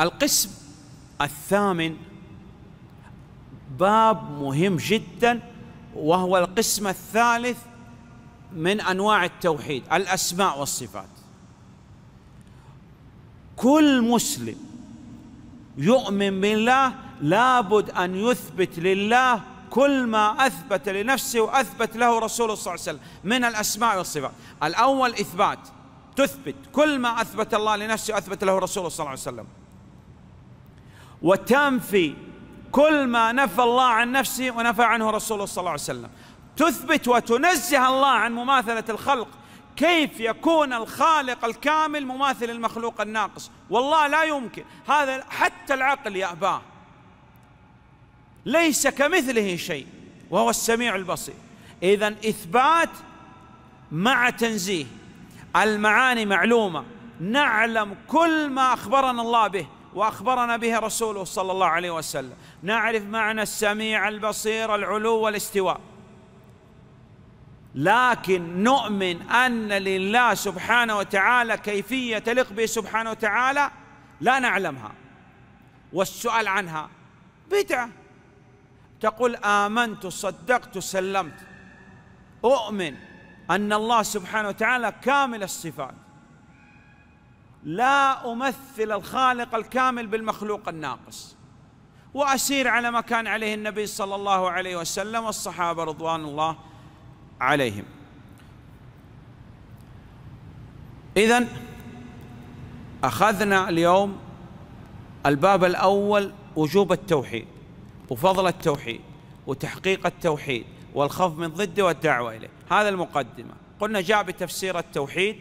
القسم الثامن باب مهم جدا وهو القسم الثالث من انواع التوحيد الاسماء والصفات كل مسلم يؤمن بالله لابد ان يثبت لله كل ما اثبت لنفسه واثبت له رسوله صلى الله عليه وسلم من الاسماء والصفات الاول اثبات تثبت كل ما اثبت الله لنفسه واثبت له رسوله صلى الله عليه وسلم وتنفي كل ما نفى الله عن نفسه ونفى عنه رسوله صلى الله عليه وسلم تثبت وتنزه الله عن مماثله الخلق كيف يكون الخالق الكامل مماثل المخلوق الناقص والله لا يمكن هذا حتى العقل يأباه ليس كمثله شيء وهو السميع البصير إذا إثبات مع تنزيه المعاني معلومة نعلم كل ما أخبرنا الله به واخبرنا به رسوله صلى الله عليه وسلم نعرف معنى السميع البصير العلو والاستواء لكن نؤمن ان لله سبحانه وتعالى كيفيه تليق به سبحانه وتعالى لا نعلمها والسؤال عنها بدعه تقول امنت صدقت سلمت اؤمن ان الله سبحانه وتعالى كامل الصفات لا امثل الخالق الكامل بالمخلوق الناقص واسير على ما كان عليه النبي صلى الله عليه وسلم والصحابه رضوان الله عليهم اذا اخذنا اليوم الباب الاول وجوب التوحيد وفضل التوحيد وتحقيق التوحيد والخوف من ضده والدعوه اليه هذا المقدمه قلنا جاء بتفسير التوحيد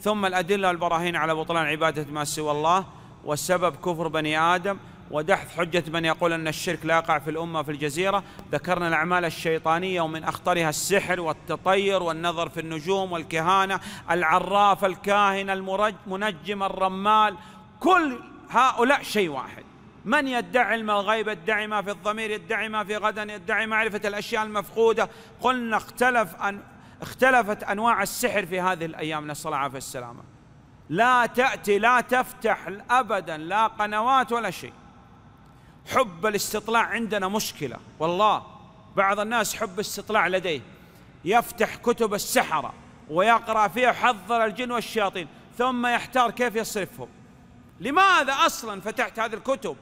ثم الأدلة والبراهين على بطلان عبادة ما سوى الله والسبب كفر بني آدم ودحث حجة من يقول أن الشرك لا يقع في الأمة في الجزيرة ذكرنا الأعمال الشيطانية ومن أخطرها السحر والتطير والنظر في النجوم والكهانة العراف الكاهن المنجم الرمال كل هؤلاء شيء واحد من يدعي علم الغيب يدعي ما في الضمير يدعي ما في غدا يدعي معرفة الأشياء المفقودة قلنا اختلف أن اختلفت انواع السحر في هذه الايام نسال الله العافيه والسلامه لا تاتي لا تفتح ابدا لا قنوات ولا شيء حب الاستطلاع عندنا مشكله والله بعض الناس حب الاستطلاع لديه يفتح كتب السحره ويقرا فيها ويحضر الجن والشياطين ثم يحتار كيف يصرفهم لماذا اصلا فتحت هذه الكتب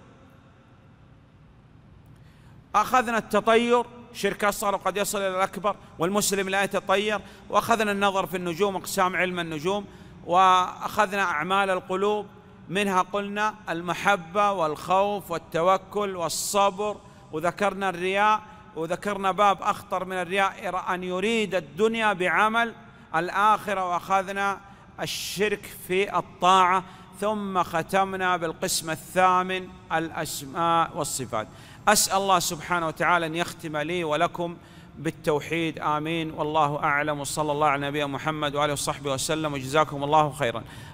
اخذنا التطير شرك أصغر وقد يصل إلى الأكبر والمسلم لا يتطير وأخذنا النظر في النجوم أقسام علم النجوم وأخذنا أعمال القلوب منها قلنا المحبة والخوف والتوكل والصبر وذكرنا الرياء وذكرنا باب أخطر من الرياء أن يريد الدنيا بعمل الآخرة وأخذنا الشرك في الطاعة ثم ختمنا بالقسم الثامن الاسماء والصفات اسال الله سبحانه وتعالى ان يختم لي ولكم بالتوحيد امين والله اعلم وصلى الله على نبينا محمد واله وصحبه وسلم وجزاكم الله خيرا